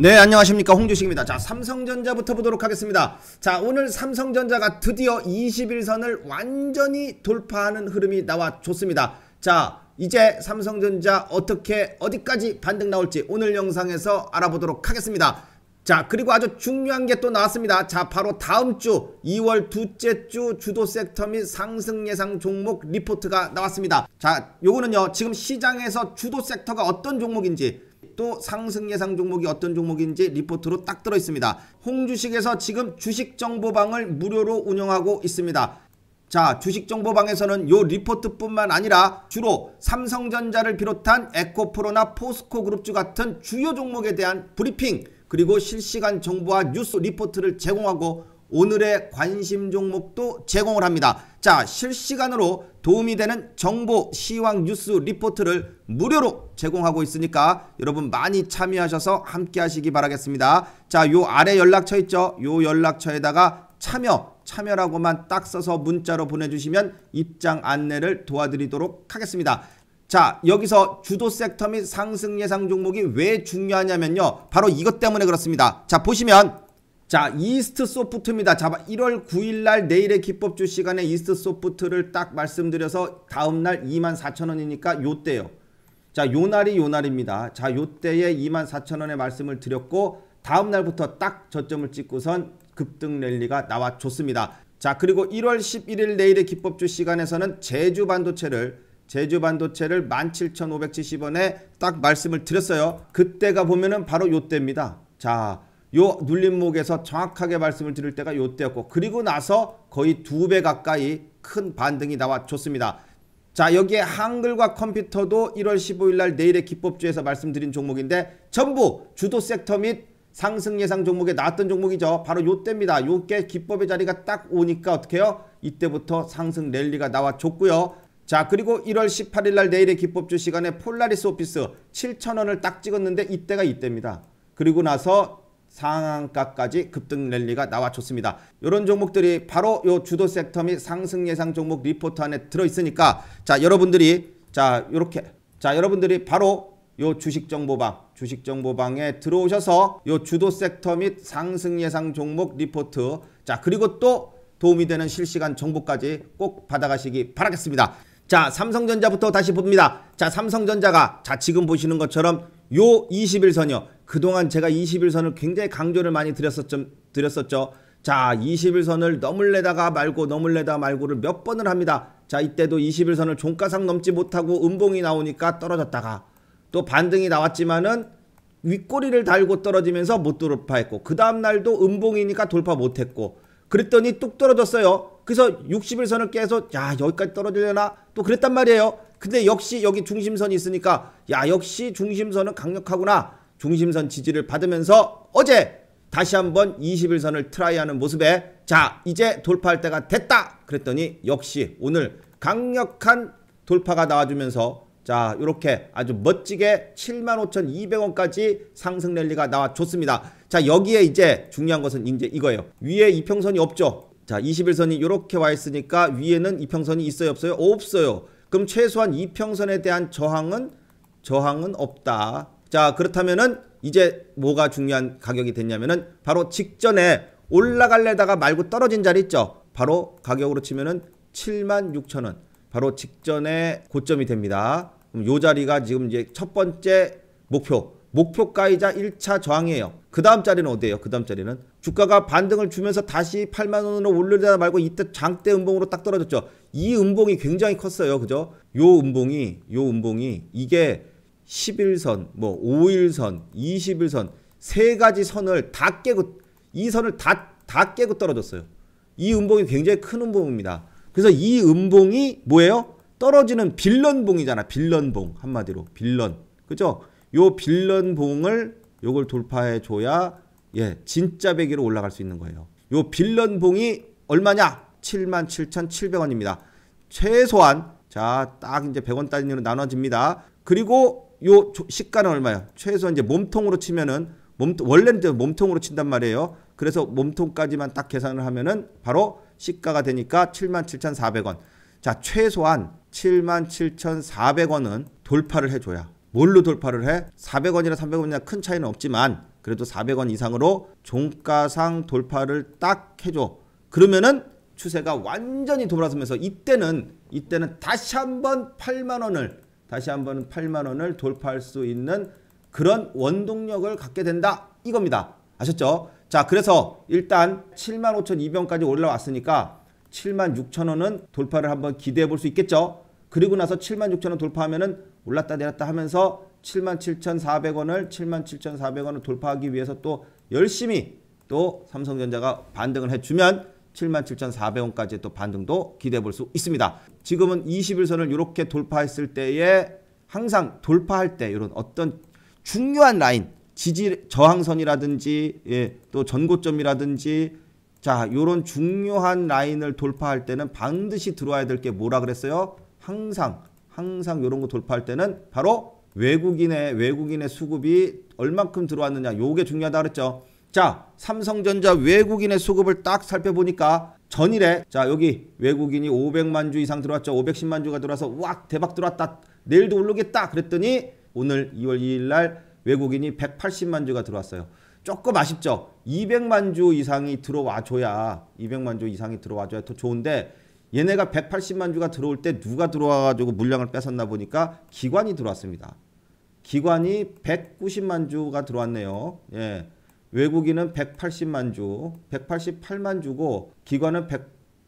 네 안녕하십니까 홍주식입니다 자 삼성전자부터 보도록 하겠습니다 자 오늘 삼성전자가 드디어 21선을 완전히 돌파하는 흐름이 나와 좋습니다 자 이제 삼성전자 어떻게 어디까지 반등 나올지 오늘 영상에서 알아보도록 하겠습니다 자 그리고 아주 중요한 게 또 나왔습니다 자 바로 다음 주 2월 둘째 주 주도 섹터 및 상승 예상 종목 리포트가 나왔습니다 자 요거는요 지금 시장에서 주도 섹터가 어떤 종목인지 또 상승 예상 종목이 어떤 종목인지 리포트로 딱 들어 있습니다. 홍주식에서 지금 주식 정보방을 무료로 운영하고 있습니다. 자 주식정보방에서는 요 리포트뿐만 아니라 주로 삼성전자를 비롯한 에코프로나 포스코그룹주 같은 주요 종목에 대한 브리핑 그리고 실시간 정보와 뉴스 리포트를 제공하고 오늘의 관심 종목도 제공을 합니다. 자 실시간으로 도움이 되는 정보 시황 뉴스 리포트를 무료로 제공하고 있으니까 여러분 많이 참여하셔서 함께 하시기 바라겠습니다. 자요 아래 연락처 있죠. 요 연락처에다가 참여 참여라고만 딱 써서 문자로 보내주시면 입장 안내를 도와드리도록 하겠습니다. 자 여기서 주도 섹터 및 상승 예상 종목이 왜 중요하냐면요 바로 이것 때문에 그렇습니다 자 보시면 자 이스트 소프트입니다. 자 1월 9일날 내일의 기법주 시간에 이스트 소프트를 딱 말씀드려서 다음날 24,000원이니까 요때요. 자 요날이 요날입니다. 자 요때에 24,000원의 말씀을 드렸고 다음날부터 딱 저점을 찍고선 급등 랠리가 나와줬습니다. 자 그리고 1월 11일 내일의 기법주 시간에서는 제주 반도체를 제주 반도체를 17,570원에 딱 말씀을 드렸어요. 그때가 보면은 바로 요때입니다. 자요 눌림목에서 정확하게 말씀을 드릴 때가 요때였고 그리고 나서 거의 두 배 가까이 큰 반등이 나왔습니다자 여기에 한글과 컴퓨터도 1월 15일 날 내일의 기법주에서 말씀드린 종목인데 전부 주도 섹터 및 상승 예상 종목에 나왔던 종목이죠. 바로 요때입니다. 요게 기법의 자리가 딱 오니까 어떻게 해요? 이때부터 상승 랠리가 나왔줬고요자 그리고 1월 18일 날 내일의 기법주 시간에 폴라리스 오피스 7천원을딱 찍었는데 이때가 이때입니다. 그리고 나서 상한가까지 급등 랠리가 나와줬습니다. 이런 종목들이 바로 요 주도 섹터 및 상승 예상 종목 리포트 안에 들어있으니까 자 여러분들이 자 요렇게 자 여러분들이 바로 요 주식정보방 주식정보방에 들어오셔서 요 주도 섹터 및 상승 예상 종목 리포트 자 그리고 또 도움이 되는 실시간 정보까지 꼭 받아가시기 바라겠습니다. 자 삼성전자부터 다시 봅니다. 자 삼성전자가 자 지금 보시는 것처럼 요2 1선이요 그동안 제가 21선을 굉장히 강조를 많이 드렸었죠. 드렸었죠. 자, 21선을 넘을래다가 말고 넘을래다 말고를 몇 번을 합니다. 자, 이때도 21선을 종가상 넘지 못하고 음봉이 나오니까 떨어졌다가 또 반등이 나왔지만은 윗꼬리를 달고 떨어지면서 못 돌파했고 그 다음 날도 음봉이니까 돌파 못했고 그랬더니 뚝 떨어졌어요. 그래서 61선을 깨서 야 여기까지 떨어지려나 또 그랬단 말이에요. 근데 역시 여기 중심선이 있으니까 야 역시 중심선은 강력하구나 중심선 지지를 받으면서 어제 다시 한번 21선을 트라이하는 모습에 자 이제 돌파할 때가 됐다 그랬더니 역시 오늘 강력한 돌파가 나와주면서 자 이렇게 아주 멋지게 75,200원까지 상승 랠리가 나와줬습니다 자 여기에 이제 중요한 것은 이제 이거예요 위에 이평선이 없죠 자 21선이 이렇게 와 있으니까 위에는 이평선이 있어요 없어요 없어요 그럼 최소한 이평선에 대한 저항은 저항은 없다 자, 그렇다면은 이제 뭐가 중요한 가격이 됐냐면은 바로 직전에 올라갈래다가 말고 떨어진 자리 있죠. 바로 가격으로 치면은 76,000원. 바로 직전에 고점이 됩니다. 그럼 요 자리가 지금 이제 첫 번째 목표. 목표가이자 1차 저항이에요. 그 다음 자리는 어디예요? 그 다음 자리는 주가가 반등을 주면서 다시 8만 원으로 올르다 말고 이때 장대 음봉으로 딱 떨어졌죠. 이 음봉이 굉장히 컸어요. 그죠? 요 음봉이 요 음봉이 이게 10일선, 뭐 5일선, 20일선 세 가지 선을 다 깨고 이 선을 다 다 깨고 떨어졌어요. 이 음봉이 굉장히 큰 음봉입니다. 그래서 이 음봉이 뭐예요? 떨어지는 빌런봉이잖아. 빌런봉 한마디로 빌런. 그죠? 요 빌런봉을 요걸 돌파해 줘야 예, 진짜 배기로 올라갈 수 있는 거예요. 요 빌런봉이 얼마냐? 77,700원입니다. 최소한 자, 딱 이제 100원 단위로 나눠집니다. 그리고 요식가는 얼마야? 최소 이제 몸통으로 치면은 몸 원래는 몸통으로 친단 말이에요. 그래서 몸통까지만 딱 계산을 하면은 바로 시가가 되니까 77,400원. 자, 최소한 77,400원은 돌파를 해 줘야. 뭘로 돌파를 해? 400원이나 300원이나 큰 차이는 없지만 그래도 400원 이상으로 종가상 돌파를 딱해 줘. 그러면은 추세가 완전히 돌아서면서 이때는 이때는 다시 한번 8만 원을 다시 한번 8만 원을 돌파할 수 있는 그런 원동력을 갖게 된다 이겁니다. 아셨죠? 자 그래서 일단 7만 5천 2병까지 올라왔으니까 7만 6천 원은 돌파를 한번 기대해 볼 수 있겠죠? 그리고 나서 7만 6천 원 돌파하면은 올랐다 내렸다 하면서 7만 7천 4백 원을 7만 7천 4백 원을 돌파하기 위해서 또 열심히 또 삼성전자가 반등을 해주면 77,400원까지 또 반등도 기대해 볼 수 있습니다. 지금은 21선을 이렇게 돌파했을 때에 항상 돌파할 때 이런 어떤 중요한 라인 지지 저항선이라든지 예, 또 전고점이라든지 자 요런 중요한 라인을 돌파할 때는 반드시 들어와야 될 게 뭐라 그랬어요? 항상 항상 요런 거 돌파할 때는 바로 외국인의 외국인의 수급이 얼만큼 들어왔느냐 요게 중요하다 그랬죠. 자, 삼성전자 외국인의 수급을 딱 살펴보니까 전일에 자 여기 외국인이 500만 주 이상 들어왔죠. 510만 주가 들어와서 왁 대박 들어왔다. 내일도 올르겠다 그랬더니 오늘 2월 2일 날 외국인이 180만 주가 들어왔어요. 조금 아쉽죠. 200만 주 이상이 들어와줘야 200만 주 이상이 들어와줘야 더 좋은데 얘네가 180만 주가 들어올 때 누가 들어와가지고 물량을 뺏었나 보니까 기관이 들어왔습니다. 기관이 190만 주가 들어왔네요. 예. 외국인은 180만 주, 188만 주고 기관은 100,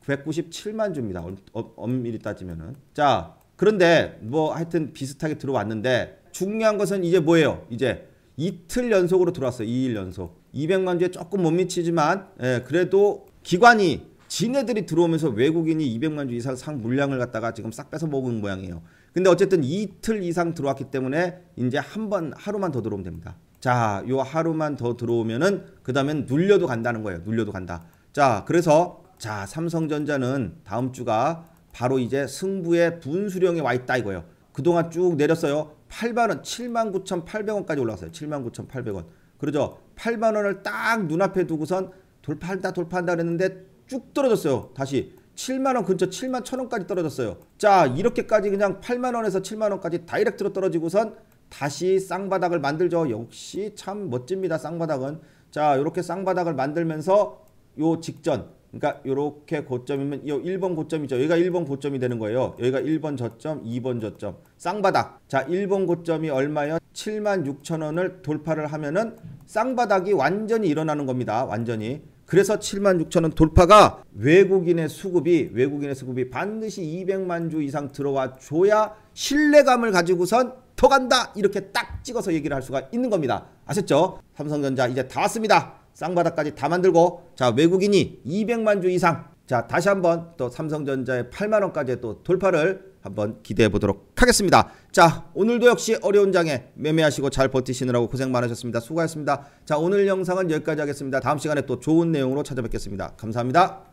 197만 주입니다. 엄밀히 따지면은. 자, 그런데 뭐 하여튼 비슷하게 들어왔는데 중요한 것은 이제 뭐예요? 이제 이틀 연속으로 들어왔어요. 2일 연속. 200만 주에 조금 못 미치지만 예, 그래도 기관이 지네들이 들어오면서 외국인이 200만 주 이상 상 물량을 갖다가 지금 싹 빼서 먹은 모양이에요. 근데 어쨌든 이틀 이상 들어왔기 때문에 이제 한 번 하루만 더 들어오면 됩니다. 자, 요 하루만 더 들어오면은 그 다음엔 눌려도 간다는 거예요. 눌려도 간다. 자, 그래서 자, 삼성전자는 다음 주가 바로 이제 승부의 분수령에 와 있다 이거예요. 그동안 쭉 내렸어요. 8만원, 7만9천8백원까지올라왔어요7만9천8백원 그러죠? 8만원을 딱 눈앞에 두고선 돌파한다, 돌파한다 그랬는데 쭉 떨어졌어요. 다시 7만원 근처 7만 1 천원까지 떨어졌어요. 자, 이렇게까지 그냥 8만원에서 7만원까지 다이렉트로 떨어지고선 다시 쌍바닥을 만들죠. 역시 참 멋집니다. 쌍바닥은. 자, 이렇게 쌍바닥을 만들면서 요 직전 그러니까 이렇게 고점이면 요 1번 고점이죠. 여기가 1번 고점이 되는 거예요. 여기가 1번 저점, 2번 저점. 쌍바닥. 자, 1번 고점이 얼마예요? 7만 6천 원을 돌파를 하면은 쌍바닥이 완전히 일어나는 겁니다. 완전히. 그래서 7만 6천 원 돌파가 외국인의 수급이 외국인의 수급이 반드시 200만 주 이상 들어와 줘야 신뢰감을 가지고선 더 간다 이렇게 딱 찍어서 얘기를 할 수가 있는 겁니다. 아셨죠? 삼성전자 이제 다 왔습니다. 쌍바닥까지 다 만들고 자 외국인이 200만 주 이상 자 다시 한번 또 삼성전자의 8만 원까지 의또 돌파를 한번 기대해 보도록 하겠습니다. 자 오늘도 역시 어려운 장에 매매하시고 잘 버티시느라고 고생 많으셨습니다. 수고하셨습니다. 자 오늘 영상은 여기까지 하겠습니다. 다음 시간에 또 좋은 내용으로 찾아뵙겠습니다. 감사합니다.